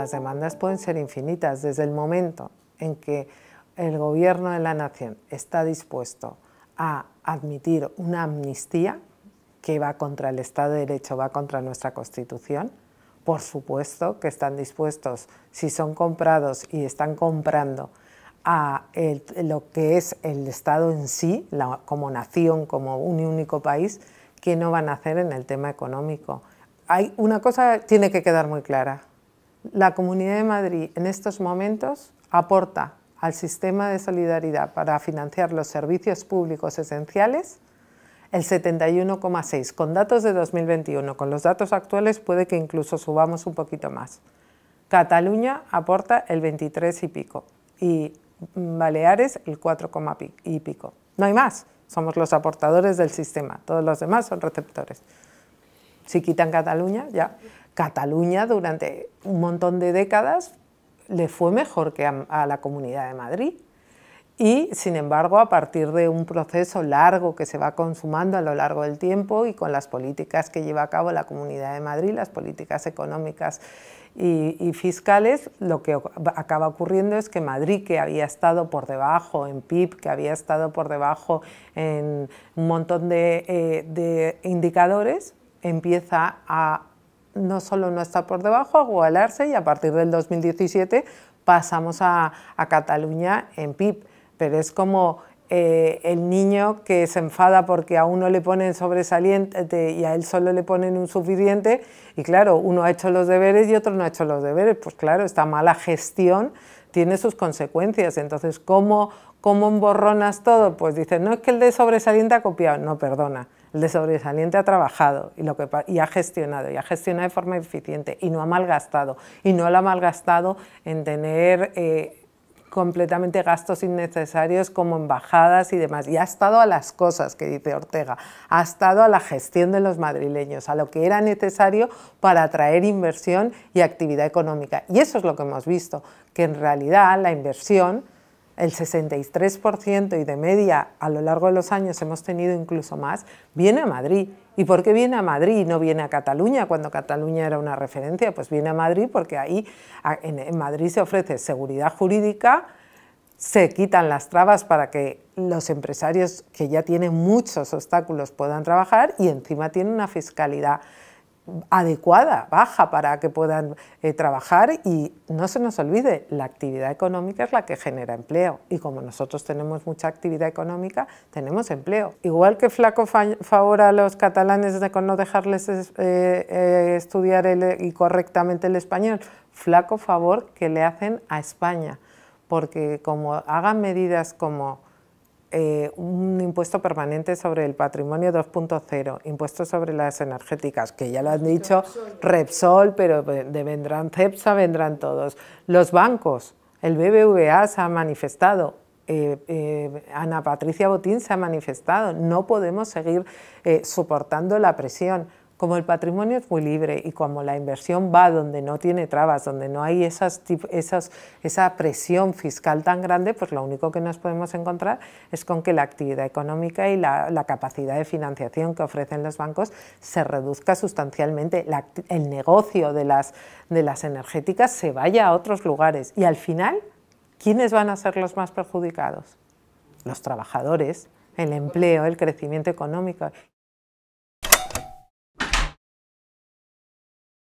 las demandas pueden ser infinitas desde el momento en que el gobierno de la nación está dispuesto a admitir una amnistía que va contra el Estado de Derecho, va contra nuestra Constitución. Por supuesto que están dispuestos, si son comprados y están comprando a lo que es el Estado en sí, como nación, como un único país, que no van a hacer en el tema económico. Hay una cosa tiene que quedar muy clara la Comunidad de Madrid en estos momentos aporta al sistema de solidaridad para financiar los servicios públicos esenciales el 71,6. Con datos de 2021, con los datos actuales puede que incluso subamos un poquito más. Cataluña aporta el 23 y pico y Baleares el 4, y pico. No hay más, somos los aportadores del sistema, todos los demás son receptores si quitan Cataluña, ya. Cataluña durante un montón de décadas le fue mejor que a, la Comunidad de Madrid. Y, sin embargo, a partir de un proceso largo que se va consumando a lo largo del tiempo y con las políticas que lleva a cabo la Comunidad de Madrid, las políticas económicas y, fiscales, lo que acaba ocurriendo es que Madrid, que había estado por debajo en PIB, que había estado por debajo en un montón de eh, indicadores, empieza a no solo no estar por debajo, a igualarse y a partir del 2017 pasamos a, a Cataluña en PIB. Pero es como eh, el niño que se enfada porque a uno le ponen sobresaliente y a él solo le ponen un suficiente y claro, uno ha hecho los deberes y otro no ha hecho los deberes. Pues claro, esta mala gestión tiene sus consecuencias. Entonces, ¿cómo, cómo emborronas todo? Pues dices, no es que el de sobresaliente ha copiado. No, perdona el de sobresaliente ha trabajado y, lo que, y ha gestionado, y ha gestionado de forma eficiente, y no ha malgastado, y no lo ha malgastado en tener... Eh, completamente gastos innecesarios como embajadas y demás. Y ha estado a las cosas que dice Ortega, ha estado a la gestión de los madrileños, a lo que era necesario para atraer inversión y actividad económica. Y eso es lo que hemos visto, que en realidad la inversión el 63% y de media a lo largo de los años hemos tenido incluso más, viene a Madrid. ¿Y por qué viene a Madrid y no viene a Cataluña cuando Cataluña era una referencia? Pues viene a Madrid porque ahí en Madrid se ofrece seguridad jurídica, se quitan las trabas para que los empresarios que ya tienen muchos obstáculos puedan trabajar y encima tiene una fiscalidad adecuada, baja para que puedan eh, trabajar y no se nos olvide, la actividad económica es la que genera empleo y como nosotros tenemos mucha actividad económica, tenemos empleo. Igual que Flaco favor a los catalanes de con no dejarles eh, eh, estudiar y correctamente el español, flaco favor que le hacen a España, porque como hagan medidas como eh, un impuesto permanente sobre el patrimonio 2.0, impuestos sobre las energéticas, que ya lo han dicho Repsol, pero de vendrán CEPSA, vendrán todos. Los bancos, el BBVA se ha manifestado, eh, eh, Ana Patricia Botín se ha manifestado, no podemos seguir soportando la presión como el patrimonio es muy libre y como la inversión va donde no tiene trabas, donde no hay esas, esa presión fiscal tan grande, pues lo único que nos podemos encontrar es con que la actividad económica y la, capacidad de financiación que ofrecen los bancos se reduzca sustancialmente, el negocio de las energéticas se vaya a otros lugares y al final, ¿quiénes van a ser los más perjudicados? Los trabajadores, el empleo, el crecimiento económico.